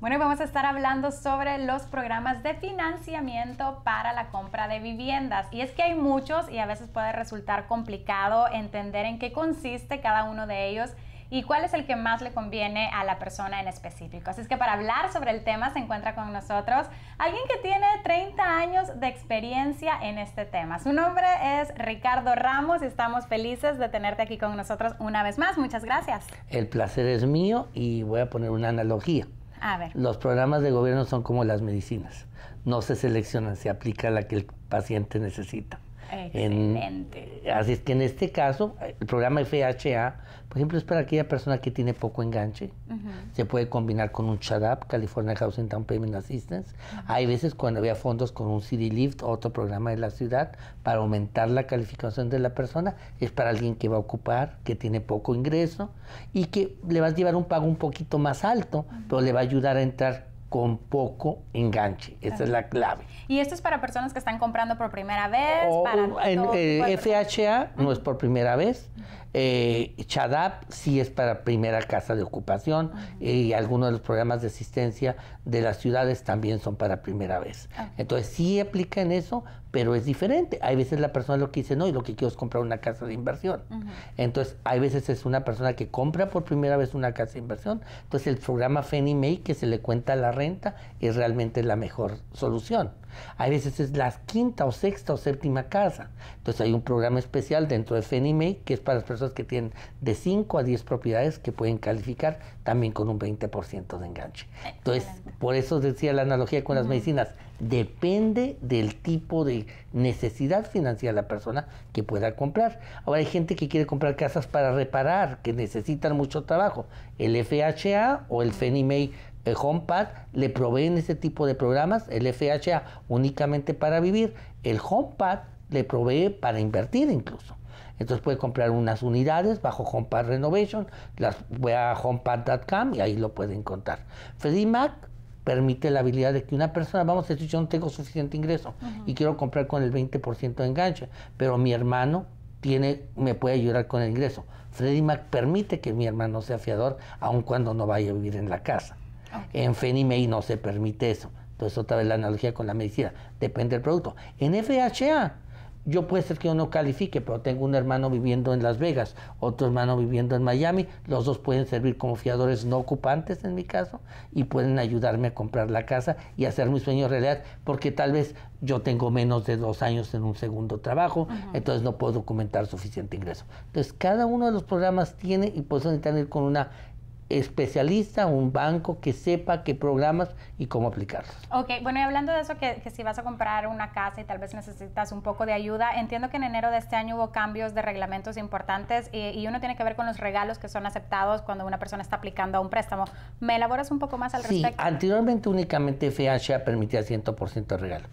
Bueno, vamos a estar hablando sobre los programas de financiamiento para la compra de viviendas. Y es que hay muchos y a veces puede resultar complicado entender en qué consiste cada uno de ellos y cuál es el que más le conviene a la persona en específico. Así es que para hablar sobre el tema se encuentra con nosotros alguien que tiene 30 años de experiencia en este tema. Su nombre es Ricardo Ramos y estamos felices de tenerte aquí con nosotros una vez más. Muchas gracias. El placer es mío y voy a poner una analogía. Los programas de gobierno son como las medicinas. No se seleccionan, se aplica la que el paciente necesita. Excelente. así es que en este caso, el programa FHA, por ejemplo, es para aquella persona que tiene poco enganche. Se puede combinar con un up, California Housing Town Payment Assistance. Hay veces cuando había fondos con un City Lift, otro programa de la ciudad, para aumentar la calificación de la persona. Es para alguien que va a ocupar, que tiene poco ingreso y que le va a llevar un pago un poquito más alto, pero le va a ayudar a entrar con poco enganche. Esa es la clave. ¿Y esto es para personas que están comprando por primera vez? O, FHA eh, no es por primera vez. Eh, Chadap sí es para primera casa de ocupación y algunos de los programas de asistencia de las ciudades también son para primera vez. Entonces sí aplica en eso, pero es diferente. Hay veces la persona lo que dice, no, y lo que quiero es comprar una casa de inversión. Entonces, hay veces es una persona que compra por primera vez una casa de inversión. Entonces, el programa Fannie Mae que se le cuenta la renta es realmente la mejor solución. Hay veces es la quinta o sexta o séptima casa. Entonces hay un programa especial dentro de Fannie que es para las personas que tienen de 5 a 10 propiedades que pueden calificar también con un 20% de enganche. Entonces, por eso decía la analogía con las medicinas, depende del tipo de necesidad financiera de la persona que pueda comprar. Ahora hay gente que quiere comprar casas para reparar, que necesitan mucho trabajo. El FHA o el Fannie el HomePad le en ese tipo de programas, el FHA únicamente para vivir, el HomePad le provee para invertir incluso. Entonces puede comprar unas unidades bajo HomePad Renovation, las voy a homepad.com y ahí lo pueden encontrar. Freddie Mac permite la habilidad de que una persona, vamos a decir, yo no tengo suficiente ingreso y quiero comprar con el 20% de enganche, pero mi hermano tiene, me puede ayudar con el ingreso. Freddie Mac permite que mi hermano sea fiador, aun cuando no vaya a vivir en la casa. En FENIMEI no se permite eso. Entonces, otra vez la analogía con la medicina. Depende del producto. En FHA, yo puede ser que uno califique, pero tengo un hermano viviendo en Las Vegas, otro hermano viviendo en Miami, los dos pueden servir como fiadores no ocupantes en mi caso y pueden ayudarme a comprar la casa y hacer mi sueño realidad, porque tal vez yo tengo menos de dos años en un segundo trabajo, entonces no puedo documentar suficiente ingreso. Entonces cada uno de los programas tiene y pueden tener necesitan ir con una especialista, un banco que sepa qué programas y cómo aplicarlos. Ok, bueno, y hablando de eso, que, que, si vas a comprar una casa y tal vez necesitas un poco de ayuda, entiendo que en enero de este año hubo cambios de reglamentos importantes y, y uno tiene que ver con los regalos que son aceptados cuando una persona está aplicando a un préstamo. ¿Me elaboras un poco más al sí, Anteriormente únicamente FHA permitía 100% de regalo.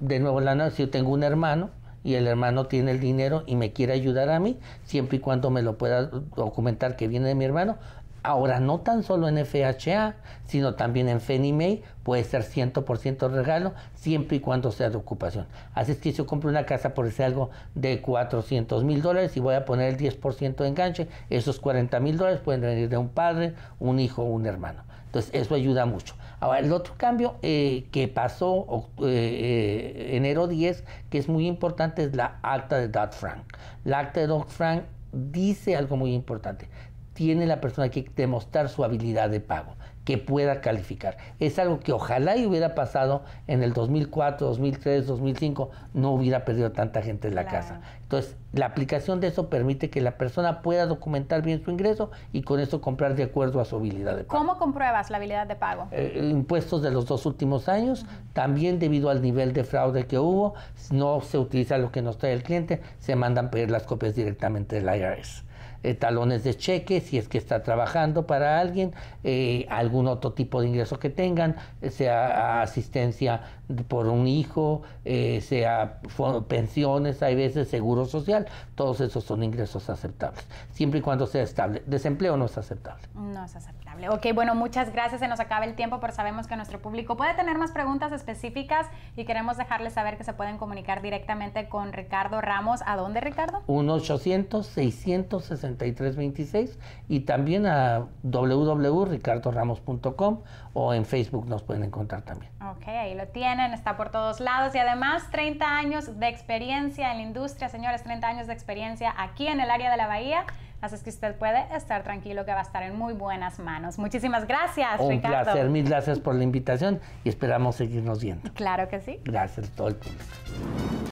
De nuevo, si yo tengo un hermano, y el hermano tiene el dinero y me quiere ayudar a mí, siempre y cuando me lo pueda documentar que viene de mi hermano, Ahora, no tan solo en FHA, sino también en Fannie Mae, puede ser 100% regalo, siempre y cuando sea de ocupación. Así es que si yo compro una casa por ese algo de 400 mil dólares y voy a poner el 10% de enganche, esos 40 mil dólares pueden venir de un padre, un hijo, un hermano. Entonces, eso ayuda mucho. Ahora, el otro cambio eh, que pasó eh, eh, enero 10, que es muy importante, es la acta de Dodd-Frank. La acta de Dodd-Frank dice algo muy importante tiene la persona que demostrar su habilidad de pago, que pueda calificar. Es algo que ojalá hubiera pasado en el 2004, 2003, 2005, no hubiera perdido tanta gente en la casa. Entonces, la aplicación de eso permite que la persona pueda documentar bien su ingreso y con eso comprar de acuerdo a su habilidad de pago. ¿Cómo compruebas la habilidad de pago? Eh, eh, impuestos de los dos últimos años, también debido al nivel de fraude que hubo, no se utiliza lo que nos trae el cliente, se mandan pedir las copias directamente del IRS. Eh, talones de cheque, si es que está trabajando para alguien, eh, algún otro tipo de ingreso que tengan, eh, sea asistencia por un hijo, sea pensiones, hay veces seguro social, todos esos son ingresos aceptables, siempre y cuando sea estable. Desempleo no es aceptable. No es aceptable. Ok, bueno, muchas gracias, se nos acaba el tiempo, pero sabemos que nuestro público puede tener más preguntas específicas y queremos dejarles saber que se pueden comunicar directamente con Ricardo Ramos. ¿A dónde, Ricardo? 1 800 660 y también a www.ricardoramos.com o en Facebook nos pueden encontrar también. Ok, ahí lo tienen, está por todos lados y además 30 años de experiencia en la industria, señores, 30 años de experiencia aquí en el área de la Bahía. Así es que usted puede estar tranquilo que va a estar en muy buenas manos. Muchísimas gracias, Ricardo. Un placer, mil gracias por la invitación y esperamos seguirnos viendo. Claro que sí. Gracias a todo el público.